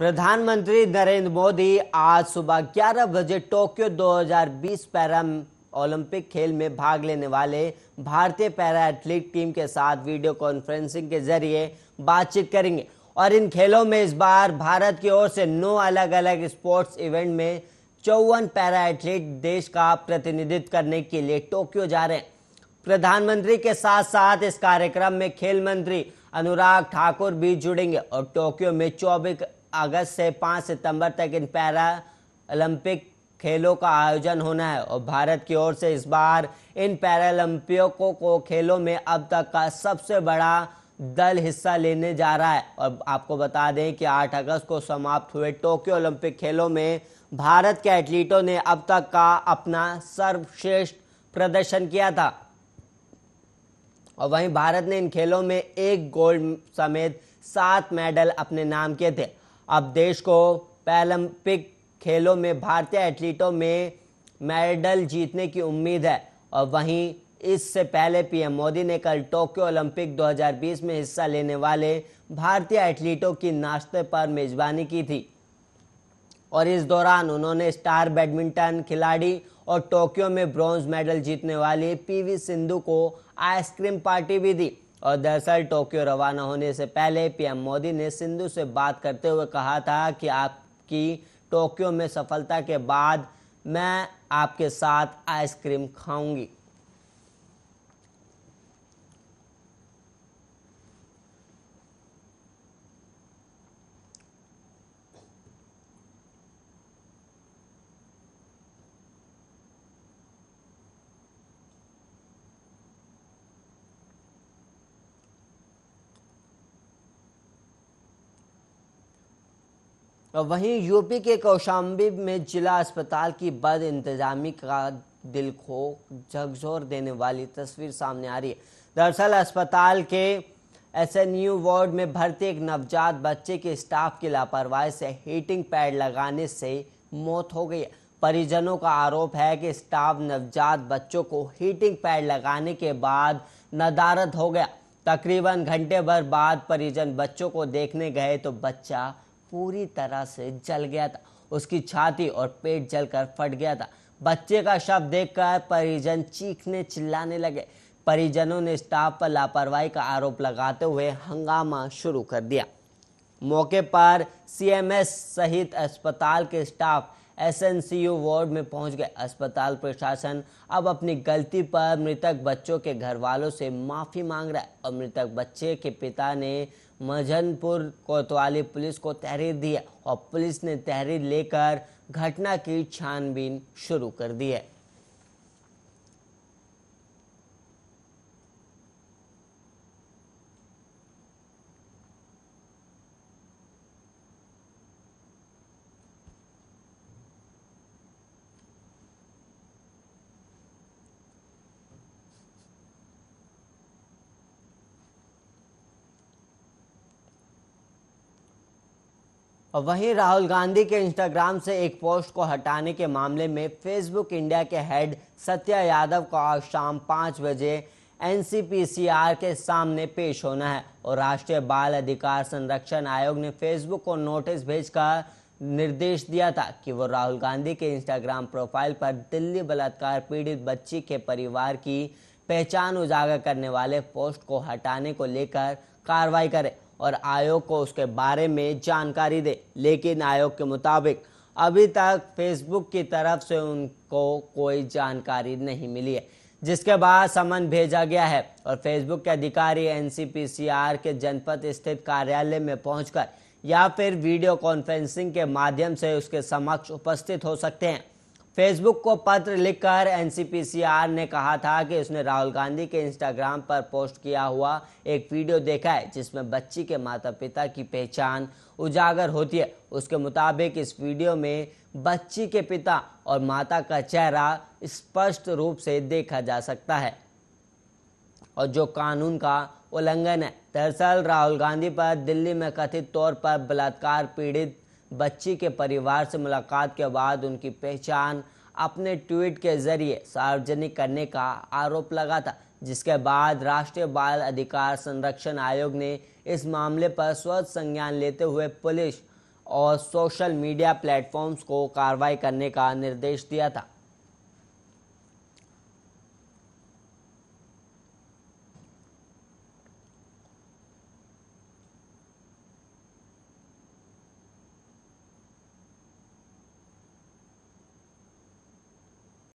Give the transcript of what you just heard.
प्रधानमंत्री नरेंद्र मोदी आज सुबह 11 बजे टोक्यो 2020 पैरा ओलंपिक खेल में भाग लेने वाले भारतीय पैरा एथलीट टीम के साथ वीडियो कॉन्फ्रेंसिंग के जरिए बातचीत करेंगे और इन खेलों में इस बार भारत की ओर से नौ अलग अलग स्पोर्ट्स इवेंट में चौवन पैरा एथलीट देश का प्रतिनिधित्व करने के लिए टोक्यो जा रहे हैं प्रधानमंत्री के साथ साथ इस कार्यक्रम में खेल मंत्री अनुराग ठाकुर भी जुड़ेंगे और टोक्यो में चौबीस अगस्त से 5 सितंबर तक इन पैरा ओलंपिक खेलों का आयोजन होना है और भारत की ओर से इस बार इन पैरालंपिकों को खेलों में अब तक का सबसे बड़ा दल हिस्सा लेने जा रहा है और आपको बता दें कि 8 अगस्त को समाप्त हुए टोक्यो ओलंपिक खेलों में भारत के एथलीटों ने अब तक का अपना सर्वश्रेष्ठ प्रदर्शन किया था और वहीं भारत ने इन खेलों में एक गोल्ड समेत सात मेडल अपने नाम किए थे अब देश को पैरम्पिक खेलों में भारतीय एथलीटों में मेडल जीतने की उम्मीद है और वहीं इससे पहले पीएम मोदी ने कल टोक्यो ओलंपिक 2020 में हिस्सा लेने वाले भारतीय एथलीटों की नाश्ते पर मेजबानी की थी और इस दौरान उन्होंने स्टार बैडमिंटन खिलाड़ी और टोक्यो में ब्रॉन्ज मेडल जीतने वाली पीवी सिंधु को आइसक्रीम पार्टी भी दी और दरअसल टोक्यो रवाना होने से पहले पीएम मोदी ने सिंधु से बात करते हुए कहा था कि आपकी टोक्यो में सफलता के बाद मैं आपके साथ आइसक्रीम खाऊंगी वहीं यूपी के कौशाम्बी में जिला अस्पताल की बद इंतजामी का दिल खो झकझोर देने वाली तस्वीर सामने आ रही है दरअसल अस्पताल के एस एन यू वार्ड में भर्ती एक नवजात बच्चे के स्टाफ की लापरवाही से हीटिंग पैड लगाने से मौत हो गई है परिजनों का आरोप है कि स्टाफ नवजात बच्चों को हीटिंग पैड लगाने के बाद नदारद हो गया तकरीबन घंटे भर बाद परिजन बच्चों को देखने गए तो बच्चा पूरी तरह से जल गया था उसकी छाती और पेट जलकर फट गया था बच्चे का शव देखकर परिजन चीखने चिल्लाने लगे परिजनों ने स्टाफ पर लापरवाही का आरोप लगाते हुए हंगामा शुरू कर दिया मौके पर सीएमएस सहित अस्पताल के स्टाफ एसएनसीयू वार्ड में पहुंच गए अस्पताल प्रशासन अब अपनी गलती पर मृतक बच्चों के घर वालों से माफ़ी मांग रहा है और मृतक बच्चे के पिता ने मजनपुर कोतवाली पुलिस को तहरीर दी है और पुलिस ने तहरीर लेकर घटना की छानबीन शुरू कर दी है वहीं राहुल गांधी के इंस्टाग्राम से एक पोस्ट को हटाने के मामले में फेसबुक इंडिया के हेड सत्या यादव को आज शाम पाँच बजे एन के सामने पेश होना है और राष्ट्रीय बाल अधिकार संरक्षण आयोग ने फेसबुक को नोटिस भेजकर निर्देश दिया था कि वो राहुल गांधी के इंस्टाग्राम प्रोफाइल पर दिल्ली बलात्कार पीड़ित बच्ची के परिवार की पहचान उजागर करने वाले पोस्ट को हटाने को लेकर कार्रवाई करे और आयोग को उसके बारे में जानकारी दे लेकिन आयोग के मुताबिक अभी तक फेसबुक की तरफ से उनको कोई जानकारी नहीं मिली है जिसके बाद समन भेजा गया है और फेसबुक के अधिकारी एन के जनपद स्थित कार्यालय में पहुंचकर या फिर वीडियो कॉन्फ्रेंसिंग के माध्यम से उसके समक्ष उपस्थित हो सकते हैं फेसबुक को पत्र लिखकर एनसीपीसीआर ने कहा था कि उसने राहुल गांधी के इंस्टाग्राम पर पोस्ट किया हुआ एक वीडियो देखा है जिसमें बच्ची के माता पिता की पहचान उजागर होती है उसके मुताबिक इस वीडियो में बच्ची के पिता और माता का चेहरा स्पष्ट रूप से देखा जा सकता है और जो कानून का उल्लंघन है दरअसल राहुल गांधी पर दिल्ली में कथित तौर पर बलात्कार पीड़ित बच्ची के परिवार से मुलाकात के बाद उनकी पहचान अपने ट्वीट के जरिए सार्वजनिक करने का आरोप लगा था जिसके बाद राष्ट्रीय बाल अधिकार संरक्षण आयोग ने इस मामले पर स्वच्छ संज्ञान लेते हुए पुलिस और सोशल मीडिया प्लेटफॉर्म्स को कार्रवाई करने का निर्देश दिया था